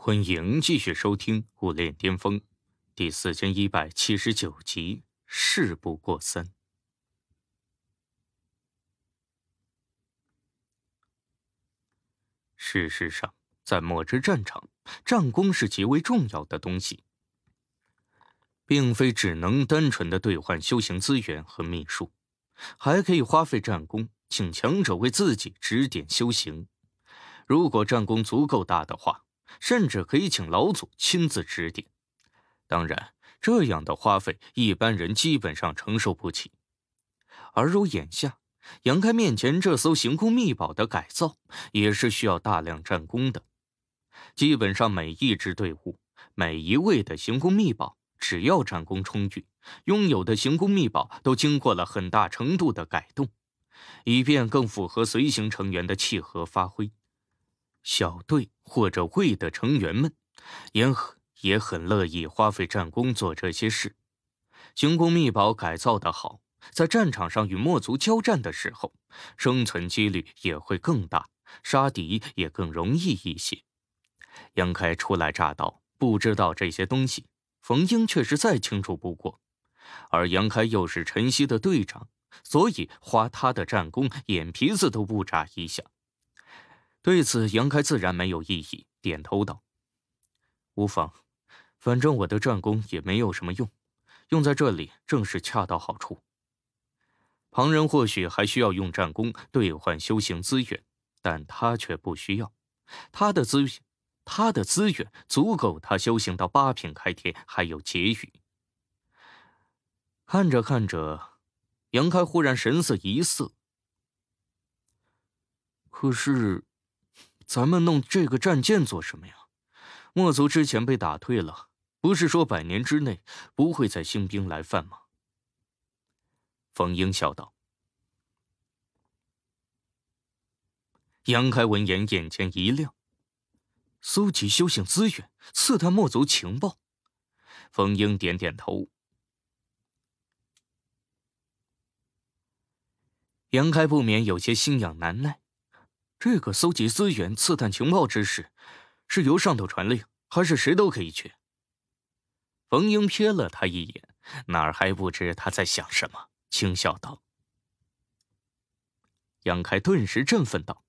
欢迎继续收听《武炼巅峰》第四千一百七十九集。事不过三。事实上，在墨之战场，战功是极为重要的东西，并非只能单纯的兑换修行资源和秘术，还可以花费战功请强者为自己指点修行。如果战功足够大的话。甚至可以请老祖亲自指点，当然，这样的花费一般人基本上承受不起。而如眼下，杨开面前这艘行宫秘宝的改造，也是需要大量战功的。基本上，每一支队伍、每一位的行宫秘宝，只要战功充裕，拥有的行宫秘宝都经过了很大程度的改动，以便更符合随行成员的契合发挥。小队或者卫的成员们，也很也很乐意花费战功做这些事。行宫密宝改造的好，在战场上与墨族交战的时候，生存几率也会更大，杀敌也更容易一些。杨开初来乍到，不知道这些东西，冯英却是再清楚不过。而杨开又是晨曦的队长，所以花他的战功，眼皮子都不眨一下。对此，杨开自然没有异议，点头道：“无妨，反正我的战功也没有什么用，用在这里正是恰到好处。旁人或许还需要用战功兑换修行资源，但他却不需要。他的资源，他的资源足够他修行到八品开天，还有结余。看着看着，杨开忽然神色一色。可是。”咱们弄这个战舰做什么呀？墨族之前被打退了，不是说百年之内不会再兴兵来犯吗？冯英笑道。杨开闻言眼前一亮，搜集修行资源，刺探墨族情报。冯英点点头。杨开不免有些心痒难耐。这个搜集资源、刺探情报之事，是由上头传令，还是谁都可以去？冯英瞥了他一眼，哪儿还不知他在想什么？轻笑道。杨开顿时振奋道：“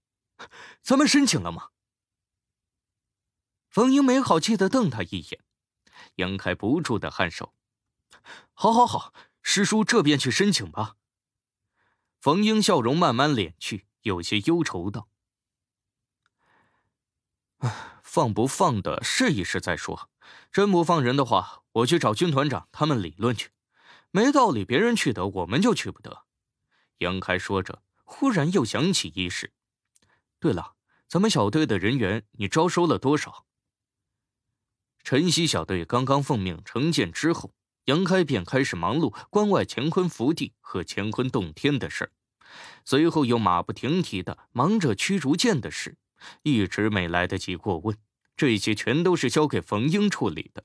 咱们申请了吗？”冯英没好气的瞪他一眼，杨开不住的颔首：“好，好，好，师叔这边去申请吧。”冯英笑容慢慢敛去，有些忧愁道。放不放的，试一试再说。真不放人的话，我去找军团长他们理论去。没道理，别人去得，我们就去不得。杨开说着，忽然又想起一事。对了，咱们小队的人员，你招收了多少？晨曦小队刚刚奉命成建之后，杨开便开始忙碌关外乾坤福地和乾坤洞天的事儿，随后又马不停蹄的忙着驱逐舰的事。一直没来得及过问，这些全都是交给冯英处理的。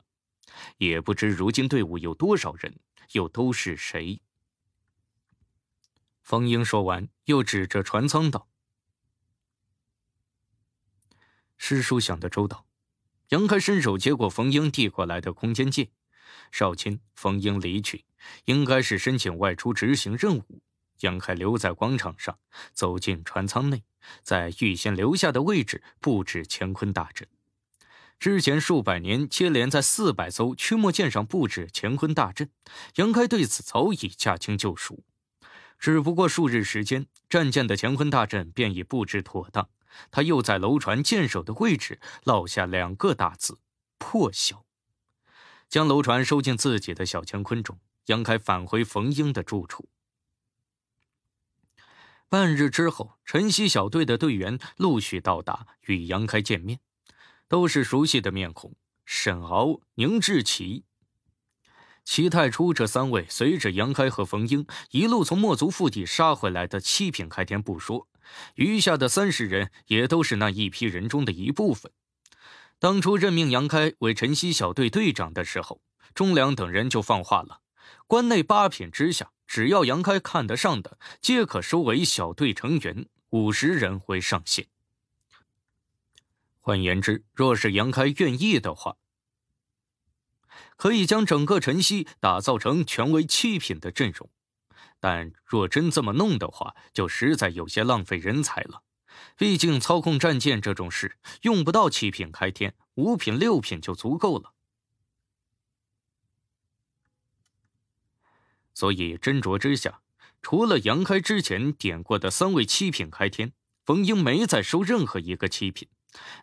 也不知如今队伍有多少人，又都是谁。冯英说完，又指着船舱道：“师叔想得周到。”杨开伸手接过冯英递过来的空间戒。少卿，冯英离去，应该是申请外出执行任务。杨开留在广场上，走进船舱内，在预先留下的位置布置乾坤大阵。之前数百年接连在四百艘驱魔舰上布置乾坤大阵，杨开对此早已驾轻就熟。只不过数日时间，战舰的乾坤大阵便已布置妥当。他又在楼船舰首的位置落下两个大字“破晓”，将楼船收进自己的小乾坤中。杨开返回冯英的住处。半日之后，晨曦小队的队员陆续到达，与杨开见面，都是熟悉的面孔：沈敖、宁志奇、齐太初这三位，随着杨开和冯英一路从墨族腹地杀回来的七品开天不说，余下的三十人也都是那一批人中的一部分。当初任命杨开为晨曦小队队长的时候，钟良等人就放话了。关内八品之下，只要杨开看得上的，皆可收为小队成员，五十人为上限。换言之，若是杨开愿意的话，可以将整个晨曦打造成权威七品的阵容。但若真这么弄的话，就实在有些浪费人才了。毕竟操控战舰这种事，用不到七品开天，五品六品就足够了。所以斟酌之下，除了杨开之前点过的三位七品开天，冯英没再收任何一个七品。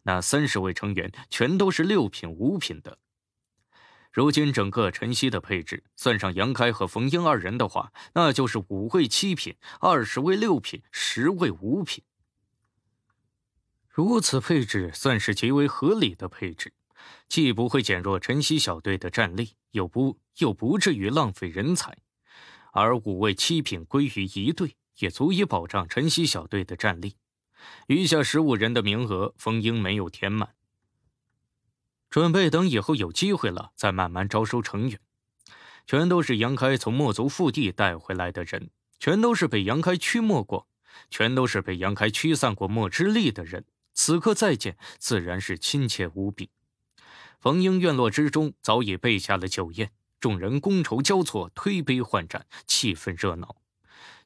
那三十位成员全都是六品、五品的。如今整个晨曦的配置，算上杨开和冯英二人的话，那就是五位七品，二十位六品，十位五品。如此配置算是极为合理的配置，既不会减弱晨曦小队的战力，又不又不至于浪费人才。而五位七品归于一队，也足以保障晨曦小队的战力。余下十五人的名额，冯英没有填满，准备等以后有机会了再慢慢招收成员。全都是杨开从墨族腹地带回来的人，全都是被杨开驱墨过，全都是被杨开驱散过墨之力的人。此刻再见，自然是亲切无比。冯英院落之中早已备下了酒宴。众人觥筹交错，推杯换盏，气氛热闹。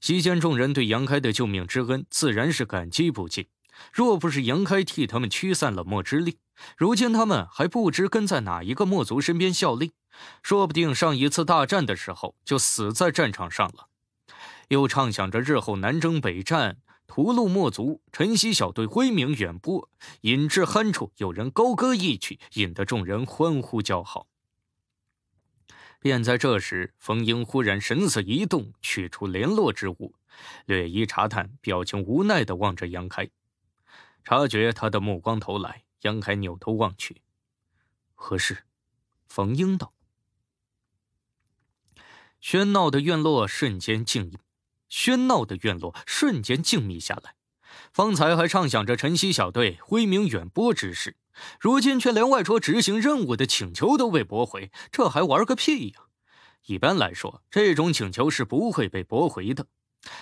席间，众人对杨开的救命之恩自然是感激不尽。若不是杨开替他们驱散了墨之力，如今他们还不知跟在哪一个墨族身边效力，说不定上一次大战的时候就死在战场上了。又畅想着日后南征北战，屠戮墨族，晨曦小队威名远播。引至酣处，有人高歌一曲，引得众人欢呼叫好。便在这时，冯英忽然神色一动，取出联络之物，略一查探，表情无奈地望着杨开。察觉他的目光投来，杨开扭头望去：“何事？”冯英道。喧闹的院落瞬间静，喧闹的院落瞬间静谧下来。方才还畅想着晨曦小队威名远播之事，如今却连外出执行任务的请求都被驳回，这还玩个屁呀！一般来说，这种请求是不会被驳回的。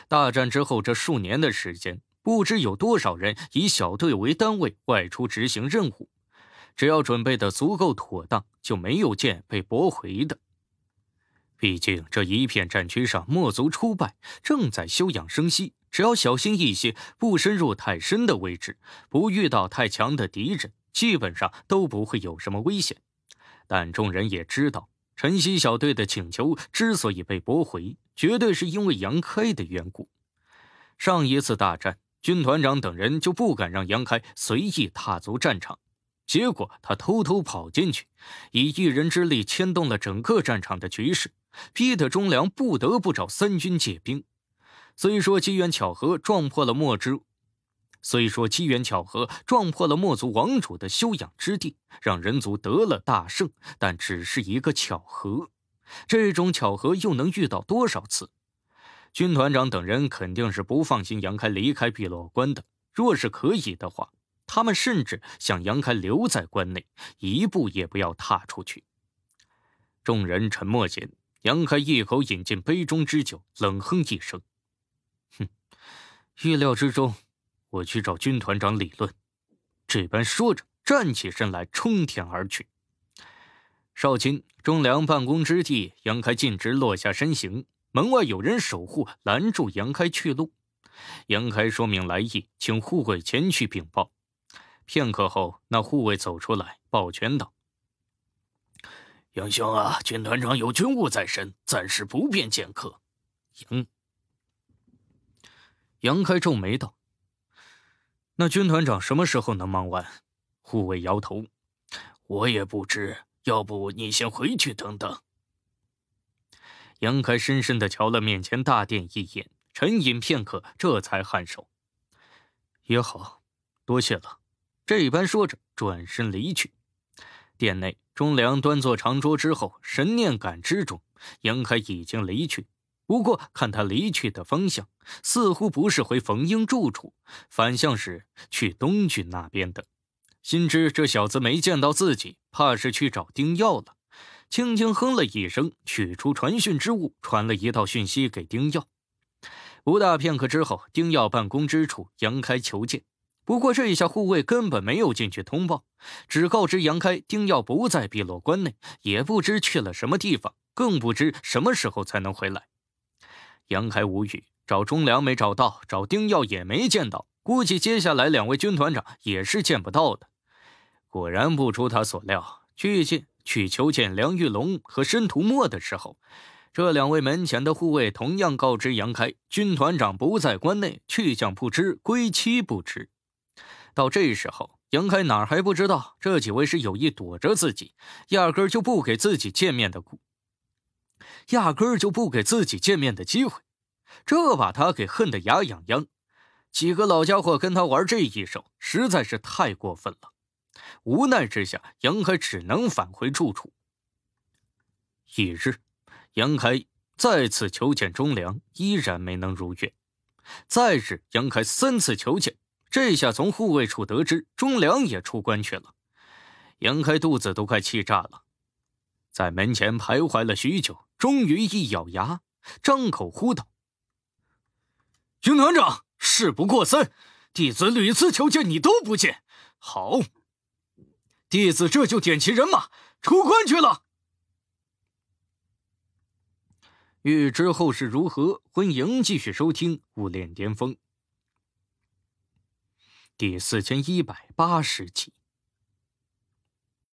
大战之后这数年的时间，不知有多少人以小队为单位外出执行任务，只要准备的足够妥当，就没有见被驳回的。毕竟这一片战区上墨族初败，正在休养生息。只要小心一些，不深入太深的位置，不遇到太强的敌人，基本上都不会有什么危险。但众人也知道，晨曦小队的请求之所以被驳回，绝对是因为杨开的缘故。上一次大战，军团长等人就不敢让杨开随意踏足战场，结果他偷偷跑进去，以一人之力牵动了整个战场的局势，逼得忠良不得不找三军借兵。虽说机缘巧合撞破了墨之，虽说机缘巧合撞破了墨族王主的修养之地，让人族得了大胜，但只是一个巧合，这种巧合又能遇到多少次？军团长等人肯定是不放心杨开离开碧落关的。若是可以的话，他们甚至想杨开留在关内，一步也不要踏出去。众人沉默间，杨开一口饮尽杯中之酒，冷哼一声。意料之中，我去找军团长理论。这般说着，站起身来，冲天而去。少卿忠良办公之地，杨开径直落下身形。门外有人守护，拦住杨开去路。杨开说明来意，请护卫前去禀报。片刻后，那护卫走出来，抱拳道：“杨兄啊，军团长有军务在身，暂时不便见客。”嗯。杨开皱眉道：“那军团长什么时候能忙完？”护卫摇头：“我也不知。要不你先回去等等。”杨开深深的瞧了面前大殿一眼，沉吟片刻，这才颔首：“也好，多谢了。”这一般说着，转身离去。殿内，忠良端坐长桌之后，神念感知中，杨开已经离去。不过看他离去的方向，似乎不是回冯英住处，反向是去东郡那边的。心知这小子没见到自己，怕是去找丁耀了。轻轻哼了一声，取出传讯之物，传了一道讯息给丁耀。不大片刻之后，丁耀办公之处，杨开求见。不过这一下护卫根本没有进去通报，只告知杨开，丁耀不在碧落关内，也不知去了什么地方，更不知什么时候才能回来。杨开无语，找忠良没找到，找丁耀也没见到，估计接下来两位军团长也是见不到的。果然不出他所料，去见去求见梁玉龙和申屠墨的时候，这两位门前的护卫同样告知杨开，军团长不在关内，去向不知，归期不知。到这时候，杨开哪还不知道这几位是有意躲着自己，压根就不给自己见面的故。压根儿就不给自己见面的机会，这把他给恨得牙痒痒。几个老家伙跟他玩这一手，实在是太过分了。无奈之下，杨开只能返回住处。一日，杨开再次求见忠良，依然没能如愿。再日，杨开三次求见，这下从护卫处得知忠良也出关去了，杨开肚子都快气炸了。在门前徘徊了许久，终于一咬牙，张口呼道：“云团长，事不过三，弟子屡次求见你都不见。好，弟子这就点齐人马出关去了。”欲知后事如何，欢迎继续收听《武炼巅峰》第四千一百八十集。